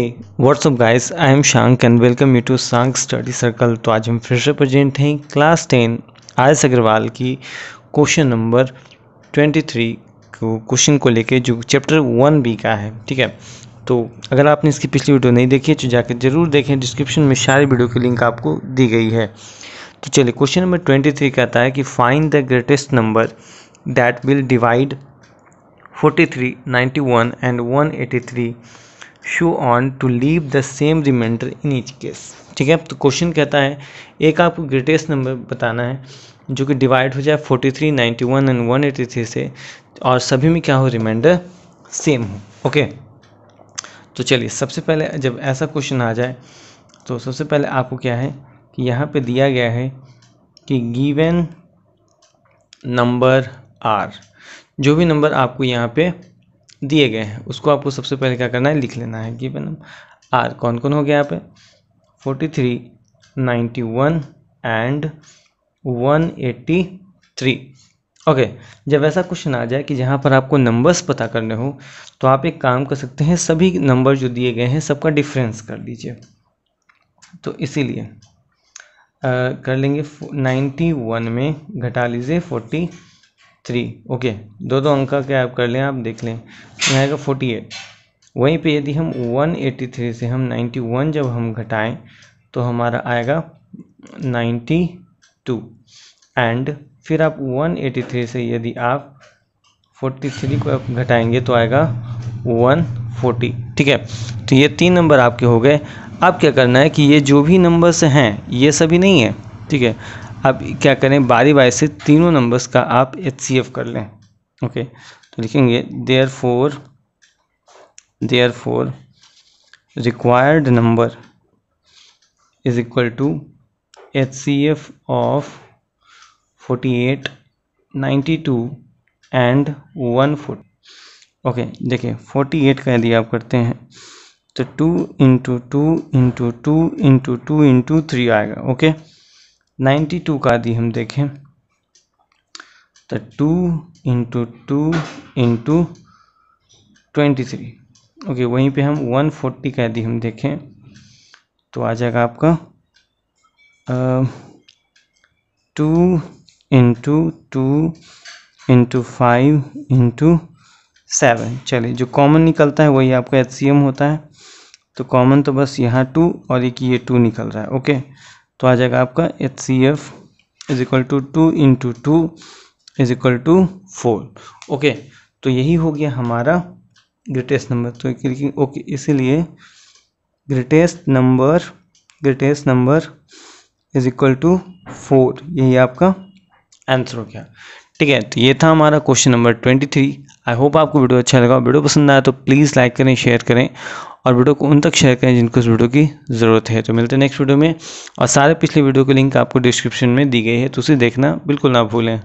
WhatsApp guys I am I am welcome you to you study circle तो आज हम फिर से प्रेजेंट हैं class ten R S Agarwal की क्वेश्चन नंबर ट्वेंटी थ्री को क्वेश्चन को लेके जो चैप्टर वन बी का है ठीक है तो अगर आपने इसकी पिछली वीडियो नहीं देखी है तो जाकर जरूर देखें डिस्क्रिप्शन में सारी वीडियो की लिंक आपको दी गई है तो चलिए क्वेश्चन नंबर ट्वेंटी थ्री कहता है कि find the greatest number that will divide forty three ninety one and one eighty three so on to leave the same remainder in each case ठीक है तो क्वेश्चन कहता है एक आपको ग्रेटेस्ट नंबर बताना है जो कि डिवाइड हो जाए forty three ninety one and one eighty three से और सभी में क्या हो रिमाइंडर सेम हो ओके तो चलिए सबसे पहले जब ऐसा क्वेश्चन आ जाए तो सबसे पहले आपको क्या है कि यहाँ पे दिया गया है कि गिवन नंबर आर जो भी नंबर आपको यहाँ पे दिए गए हैं उसको आपको सबसे पहले क्या करना है लिख लेना है कि गिवन मतलब आर कौन कौन हो गया यहाँ पे forty three ninety one and one eighty three okay जब ऐसा क्वेश्चन आ जाए कि जहाँ पर आपको नंबर्स पता करने हो तो आप एक काम कर सकते हैं सभी नंबर जो दिए गए हैं सबका डिफरेंस कर दीजिए तो इसीलिए कर लेंगे नाइन्टी वन में घटा लीजिए फोर्टी थ्री ओके दो दो अंक का आप कर लें आप देख लें यहाँ आएगा फोर्टी एट वहीं पे यदि हम वन एट्टी थ्री से हम नाइन्टी वन जब हम घटाएं तो हमारा आएगा नाइन्टी टू एंड फिर आप वन एटी थ्री से यदि आप फोर्टी थ्री को आप घटाएंगे तो आएगा वन फोर्टी ठीक है तो ये तीन नंबर आपके हो गए अब क्या करना है कि ये जो भी नंबर्स हैं ये सभी नहीं है ठीक है अब क्या करें बारी बारी से तीनों नंबर्स का आप एच सी एफ़ कर लें ओके तो लिखेंगे therefore therefore required number is equal to H C F of forty eight ninety two and one fort okay देखिए फोर्टी एट का यदि आप करते हैं तो two into two into two into two into three आएगा okay okay? Ninety two का यदि हम देखें तो two into two into twenty three okay वहीं पे हम वन फोर्टी का यदि हम देखें तो आ जाएगा आपका two into two into five into seven चलिए जो कॉमन निकलता है वही आपका एच होता है तो कॉमन तो बस यहाँ टू और एक ये टू निकल रहा है ओके तो आ जाएगा आपका H C F is equal to two into two is equal to four okay तो यही हो गया हमारा ग्रेटेस्ट नंबर तो ओके इसीलिए greatest number greatest number is equal to four यही आपका आंसर हो गया ठीक है तो ये था हमारा question number twenty three I hope आपको वीडियो अच्छा लगा वीडियो पसंद आया तो प्लीज़ लाइक करें शेयर करें और वीडियो को उन तक शेयर करें जिनको उस वीडियो की ज़रूरत है तो मिलते हैं नेक्स्ट वीडियो में और सारे पिछले वीडियो के लिंक आपको डिस्क्रिप्शन में दी गई है तो उसे देखना बिल्कुल ना भूलें